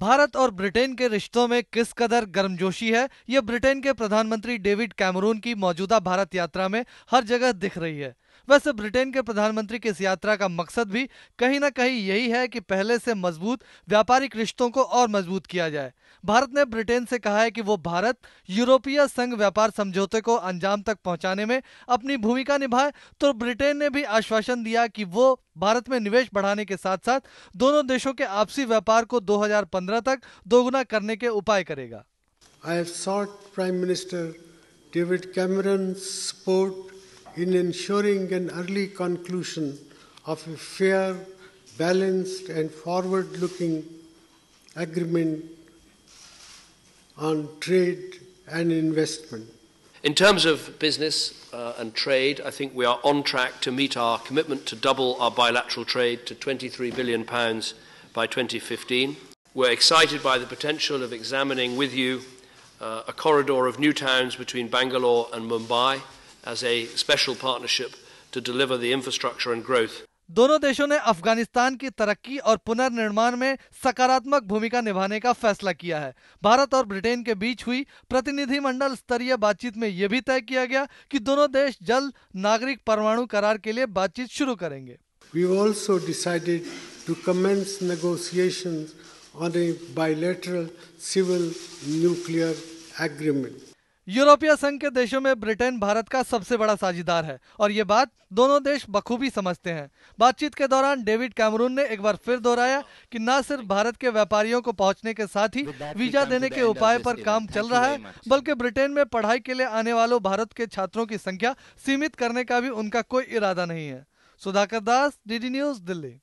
भारत और ब्रिटेन के रिश्तों में किस कदर गर्मजोशी है ये ब्रिटेन के प्रधानमंत्री डेविड कैमरून की मौजूदा भारत यात्रा में हर जगह दिख रही है वैसे ब्रिटेन के प्रधानमंत्री की इस यात्रा का मकसद भी कहीं ना कहीं यही है कि पहले से मजबूत व्यापारिक रिश्तों को और मजबूत किया जाए भारत ने ब्रिटेन से कहा है कि वो भारत यूरोपीय संघ व्यापार समझौते को अंजाम तक पहुंचाने में अपनी भूमिका निभाए तो ब्रिटेन ने भी आश्वासन दिया कि वो भारत में निवेश बढ़ाने के साथ साथ दोनों देशों के आपसी व्यापार को 2015 तक दोगुना करने के उपाय करेगा I have sought Prime Minister David Cameron's support in ensuring an early conclusion of a fair, balanced, and forward looking agreement on trade and investment. In terms of business uh, and trade, I think we are on track to meet our commitment to double our bilateral trade to £23 billion by 2015. We're excited by the potential of examining with you uh, a corridor of new towns between Bangalore and Mumbai as a special partnership to deliver the infrastructure and growth. दोनों देशों ने अफगानिस्तान की तरक्की और पुनर्निर्माण में सकारात्मक भूमिका निभाने का फैसला किया है भारत और ब्रिटेन के बीच हुई प्रतिनिधिमंडल स्तरीय बातचीत में यह भी तय किया गया कि दोनों देश जल्द नागरिक परमाणु करार के लिए बातचीत शुरू करेंगे We also decided to commence negotiations on a bilateral civil nuclear agreement. यूरोपीय संघ के देशों में ब्रिटेन भारत का सबसे बड़ा साझेदार है और ये बात दोनों देश बखूबी समझते हैं बातचीत के दौरान डेविड कैमरून ने एक बार फिर दोहराया कि न सिर्फ भारत के व्यापारियों को पहुंचने के साथ ही वीजा देने के उपाय पर काम चल रहा है बल्कि ब्रिटेन में पढ़ाई के लिए आने वालों भारत के छात्रों की संख्या सीमित करने का भी उनका कोई इरादा नहीं है सुधाकर दास डी न्यूज दिल्ली